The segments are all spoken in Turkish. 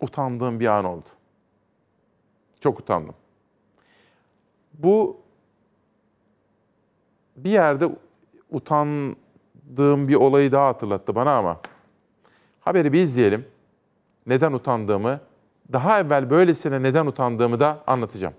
utandığım bir an oldu. Çok utandım. Bu bir yerde utandığım bir olayı daha hatırlattı bana ama haberi bir izleyelim. Neden utandığımı, daha evvel böylesine neden utandığımı da anlatacağım.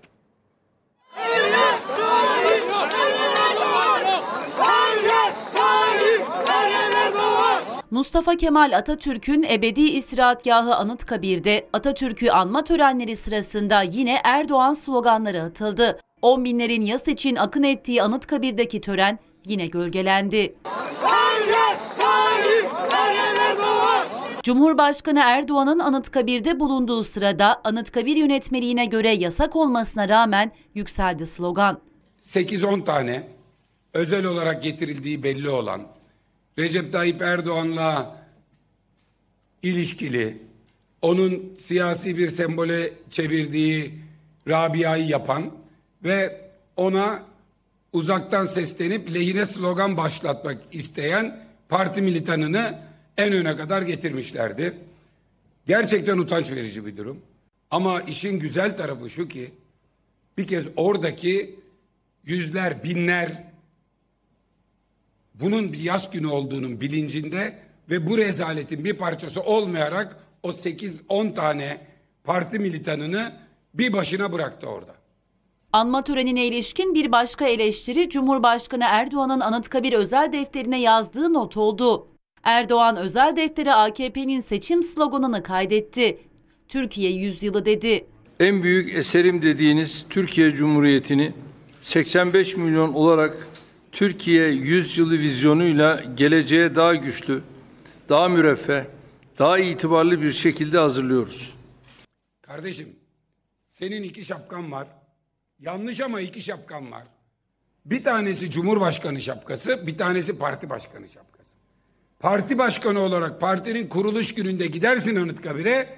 Mustafa Kemal Atatürk'ün ebedi istirahatgahı Anıtkabir'de Atatürk'ü anma törenleri sırasında yine Erdoğan sloganları atıldı. On binlerin yas için akın ettiği Anıtkabir'deki tören yine gölgelendi. Cumhurbaşkanı Erdoğan'ın Anıtkabir'de bulunduğu sırada Anıtkabir yönetmeliğine göre yasak olmasına rağmen yükseldi slogan. 8-10 tane özel olarak getirildiği belli olan Recep Tayyip Erdoğan'la ilişkili, onun siyasi bir sembole çevirdiği Rabia'yı yapan ve ona uzaktan seslenip lehine slogan başlatmak isteyen parti militanını en öne kadar getirmişlerdi. Gerçekten utanç verici bir durum. Ama işin güzel tarafı şu ki bir kez oradaki yüzler, binler bunun bir yaz günü olduğunun bilincinde ve bu rezaletin bir parçası olmayarak o 8-10 tane parti militanını bir başına bıraktı orada. Anma törenine ilişkin bir başka eleştiri Cumhurbaşkanı Erdoğan'ın Anıtkabir özel defterine yazdığı not oldu. Erdoğan özel deftere AKP'nin seçim sloganını kaydetti. Türkiye yüzyılı dedi. En büyük eserim dediğiniz Türkiye Cumhuriyeti'ni 85 milyon olarak Türkiye yüzyılı vizyonuyla geleceğe daha güçlü, daha müreffeh, daha itibarlı bir şekilde hazırlıyoruz. Kardeşim, senin iki şapkan var. Yanlış ama iki şapkan var. Bir tanesi Cumhurbaşkanı şapkası, bir tanesi parti başkanı şapkası. Parti başkanı olarak partinin kuruluş gününde gidersin Anıtkabir'e,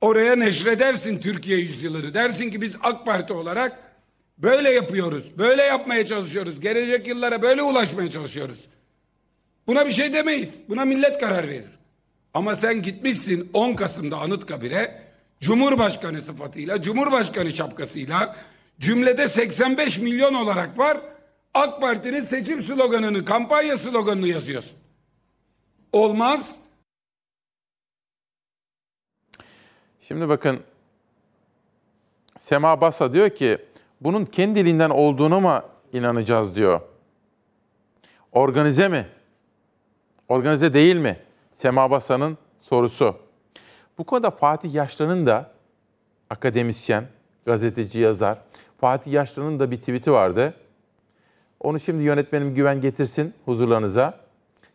oraya neşredersin Türkiye yüzyılını. Dersin ki biz AK Parti olarak Böyle yapıyoruz. Böyle yapmaya çalışıyoruz. Gelecek yıllara böyle ulaşmaya çalışıyoruz. Buna bir şey demeyiz. Buna millet karar verir. Ama sen gitmişsin 10 Kasım'da Anıtkabir'e Cumhurbaşkanı sıfatıyla, Cumhurbaşkanı şapkasıyla cümlede 85 milyon olarak var. AK Parti'nin seçim sloganını, kampanya sloganını yazıyorsun. Olmaz. Şimdi bakın Sema Basa diyor ki bunun kendiliğinden olduğuna mı inanacağız diyor. Organize mi? Organize değil mi? Sema Basan'ın sorusu. Bu konuda Fatih Yaşlan'ın da akademisyen, gazeteci, yazar. Fatih Yaşlan'ın da bir tweet'i vardı. Onu şimdi yönetmenim Güven getirsin huzurlarınıza.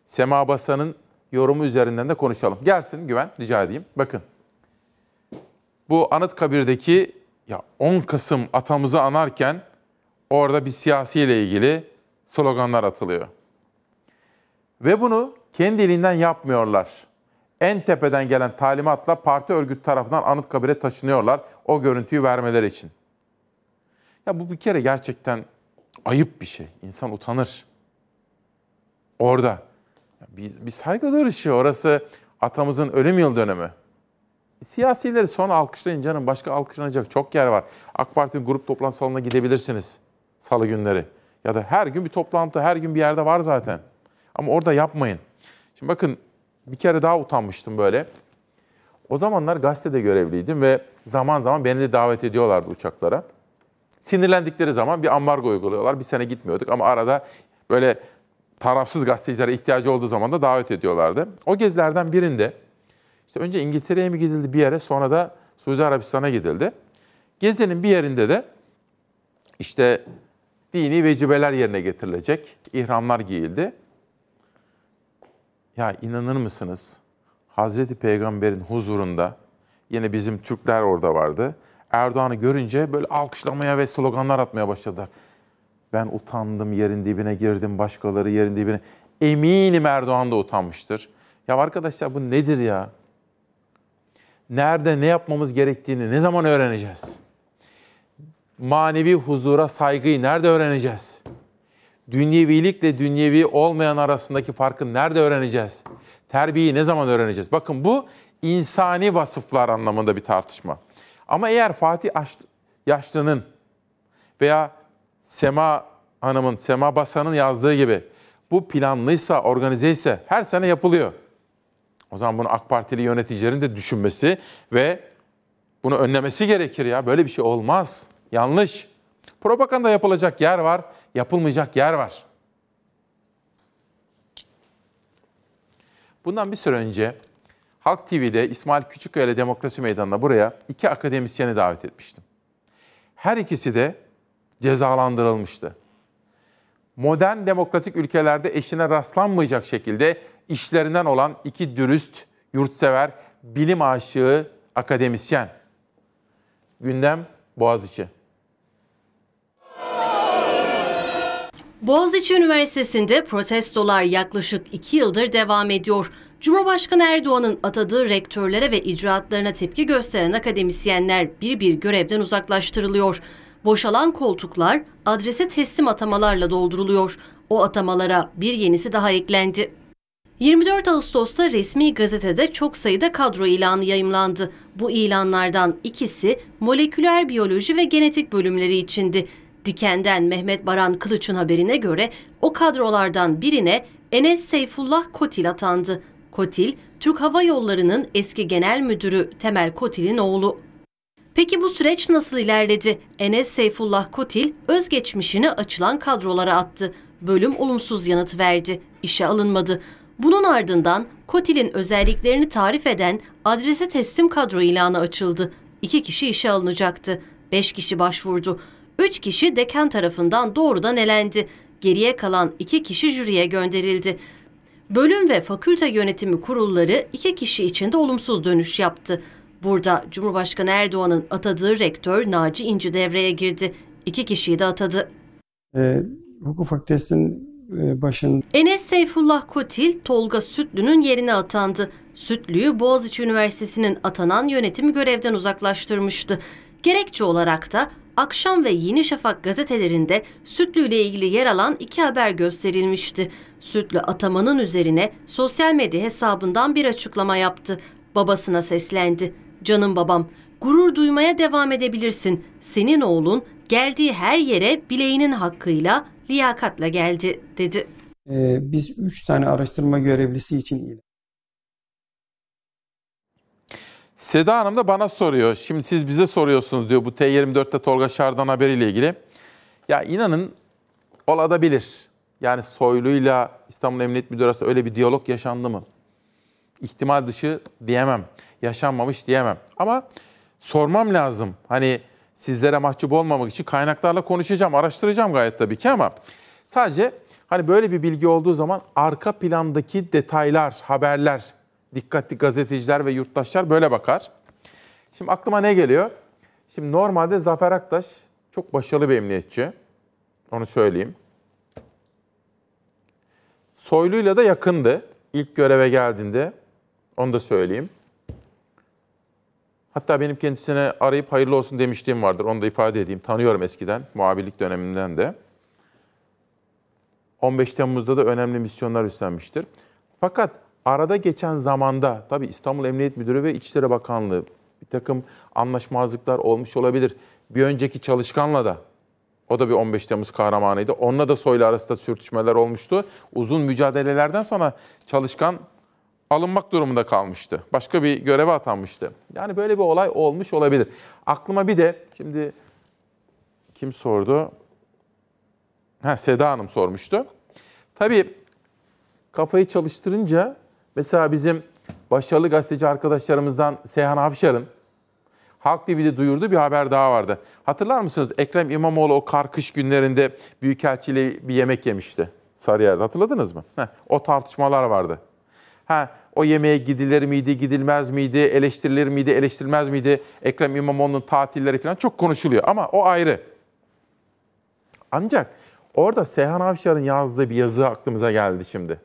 Sema Basan'ın yorumu üzerinden de konuşalım. Gelsin Güven rica edeyim. Bakın. Bu Anıtkabir'deki ya 10 Kasım atamızı anarken orada bir siyasiyle ilgili sloganlar atılıyor. Ve bunu kendi elinden yapmıyorlar. En tepeden gelen talimatla parti örgütü tarafından Anıtkabir'e taşınıyorlar o görüntüyü vermeleri için. Ya bu bir kere gerçekten ayıp bir şey. İnsan utanır. Orada. Bir, bir saygı duruşu. Orası atamızın ölüm yıl dönümü. Siyasileri son alkışlayın canım. Başka alkışlanacak çok yer var. AK Parti'nin grup toplantı salonuna gidebilirsiniz. Salı günleri. Ya da her gün bir toplantı, her gün bir yerde var zaten. Ama orada yapmayın. Şimdi bakın bir kere daha utanmıştım böyle. O zamanlar gazetede görevliydim ve zaman zaman beni de davet ediyorlardı uçaklara. Sinirlendikleri zaman bir ambargo uyguluyorlar. Bir sene gitmiyorduk ama arada böyle tarafsız gazetecilere ihtiyacı olduğu zaman da davet ediyorlardı. O gezilerden birinde işte önce İngiltere'ye mi gidildi bir yere sonra da Suudi Arabistan'a gidildi. Gezinin bir yerinde de işte dini vecibeler yerine getirilecek ihramlar giyildi. Ya inanır mısınız? Hazreti Peygamber'in huzurunda yine bizim Türkler orada vardı. Erdoğan'ı görünce böyle alkışlamaya ve sloganlar atmaya başladılar. Ben utandım, yerin dibine girdim, başkaları yerin dibine. Eminim Erdoğan da utanmıştır. Ya arkadaşlar bu nedir ya? nerede ne yapmamız gerektiğini ne zaman öğreneceğiz? Manevi huzura saygıyı nerede öğreneceğiz? Dünyevilikle dünyevi olmayan arasındaki farkı nerede öğreneceğiz? Terbiyeyi ne zaman öğreneceğiz? Bakın bu insani vasıflar anlamında bir tartışma. Ama eğer Fatih Yaşlı'nın veya Sema Hanım'ın, Sema Basan'ın yazdığı gibi bu planlıysa, organizeyse her sene yapılıyor. O zaman bunu AK Partili yöneticilerin de düşünmesi ve bunu önlemesi gerekir ya. Böyle bir şey olmaz. Yanlış. Propaganda yapılacak yer var, yapılmayacak yer var. Bundan bir süre önce Halk TV'de İsmail Küçükkaya ile Demokrasi Meydanı'na buraya iki akademisyeni davet etmiştim. Her ikisi de cezalandırılmıştı modern demokratik ülkelerde eşine rastlanmayacak şekilde işlerinden olan iki dürüst, yurtsever, bilim aşığı akademisyen. Gündem Boğaziçi. Boğaziçi Üniversitesi'nde protestolar yaklaşık iki yıldır devam ediyor. Cumhurbaşkanı Erdoğan'ın atadığı rektörlere ve icraatlarına tepki gösteren akademisyenler bir bir görevden uzaklaştırılıyor. Boşalan koltuklar adrese teslim atamalarla dolduruluyor. O atamalara bir yenisi daha eklendi. 24 Ağustos'ta resmi gazetede çok sayıda kadro ilanı yayımlandı. Bu ilanlardan ikisi moleküler biyoloji ve genetik bölümleri içindi. Diken'den Mehmet Baran Kılıç'ın haberine göre o kadrolardan birine Enes Seyfullah Kotil atandı. Kotil, Türk Hava Yolları'nın eski genel müdürü Temel Kotil'in oğlu. Peki bu süreç nasıl ilerledi? Enes Seyfullah Kotil özgeçmişini açılan kadrolara attı. Bölüm olumsuz yanıt verdi. İşe alınmadı. Bunun ardından Kotil'in özelliklerini tarif eden adrese teslim kadro ilanı açıldı. İki kişi işe alınacaktı. Beş kişi başvurdu. Üç kişi dekan tarafından doğrudan elendi. Geriye kalan iki kişi jüriye gönderildi. Bölüm ve fakülte yönetimi kurulları iki kişi için de olumsuz dönüş yaptı. Burada Cumhurbaşkanı Erdoğan'ın atadığı rektör Naci İnci devreye girdi. İki kişiyi de atadı. E, hukuk fakültesinin e, başın. Enes Seyfullah Kotil, Tolga Sütlü'nün yerine atandı. Sütlü'yü Boğaziçi Üniversitesi'nin atanan yönetimi görevden uzaklaştırmıştı. Gerekçe olarak da Akşam ve Yeni Şafak gazetelerinde Sütlü ile ilgili yer alan iki haber gösterilmişti. Sütlü atamanın üzerine sosyal medya hesabından bir açıklama yaptı. Babasına seslendi. Canım babam, gurur duymaya devam edebilirsin. Senin oğlun geldiği her yere bileğinin hakkıyla, liyakatla geldi, dedi. Ee, biz üç tane araştırma görevlisi için ilan Seda Hanım da bana soruyor. Şimdi siz bize soruyorsunuz diyor bu T24'te Tolga Şardan haberiyle ilgili. Ya inanın olabilir. Yani Soylu'yla İstanbul Emniyet Müdürü öyle bir diyalog yaşandı mı? ihtimal dışı diyemem. Yaşanmamış diyemem. Ama sormam lazım. Hani sizlere mahcup olmamak için kaynaklarla konuşacağım, araştıracağım gayet tabii ki ama sadece hani böyle bir bilgi olduğu zaman arka plandaki detaylar, haberler, dikkatli gazeteciler ve yurttaşlar böyle bakar. Şimdi aklıma ne geliyor? Şimdi normalde Zafer Aktaş çok başarılı bir emniyetçi. Onu söyleyeyim. Soylu'yla da yakındı ilk göreve geldiğinde. Onu da söyleyeyim. Hatta benim kendisine arayıp hayırlı olsun demişliğim vardır. Onu da ifade edeyim. Tanıyorum eskiden, muhabirlik döneminden de. 15 Temmuz'da da önemli misyonlar üstlenmiştir. Fakat arada geçen zamanda tabii İstanbul Emniyet Müdürü ve İçişleri Bakanlığı bir takım anlaşmazlıklar olmuş olabilir. Bir önceki çalışkanla da o da bir 15 Temmuz kahramanıydı. Onunla da Soylu arasında sürtüşmeler olmuştu. Uzun mücadelelerden sonra çalışkan alınmak durumunda kalmıştı. Başka bir göreve atanmıştı. Yani böyle bir olay olmuş olabilir. Aklıma bir de şimdi kim sordu? Ha, Seda Hanım sormuştu. Tabii kafayı çalıştırınca mesela bizim başarılı gazeteci arkadaşlarımızdan Seyhan Avşar'ın Halk TV'de duyurdu bir haber daha vardı. Hatırlar mısınız? Ekrem İmamoğlu o karkış günlerinde Büyükelçiliği bir yemek yemişti. Sarıyer'de hatırladınız mı? Heh, o tartışmalar vardı. Ha o yemeğe gidilir miydi, gidilmez miydi, eleştirilir miydi, eleştirilmez miydi? Ekrem İmamoğlu'nun tatilleri falan çok konuşuluyor ama o ayrı. Ancak orada Seyhan Avşar'ın yazdığı bir yazı aklımıza geldi şimdi.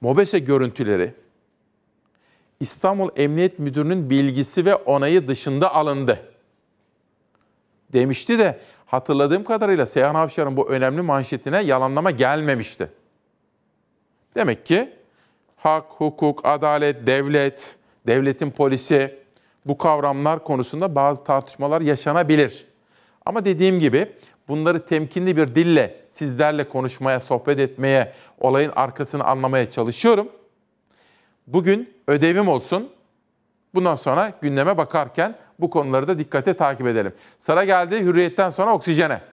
Mobese görüntüleri İstanbul Emniyet Müdürü'nün bilgisi ve onayı dışında alındı. Demişti de hatırladığım kadarıyla Seyhan Avşar'ın bu önemli manşetine yalanlama gelmemişti. Demek ki hak, hukuk, adalet, devlet, devletin polisi bu kavramlar konusunda bazı tartışmalar yaşanabilir. Ama dediğim gibi bunları temkinli bir dille sizlerle konuşmaya, sohbet etmeye, olayın arkasını anlamaya çalışıyorum. Bugün ödevim olsun. Bundan sonra gündeme bakarken bu konuları da dikkate takip edelim. Sıra geldi hürriyetten sonra oksijene.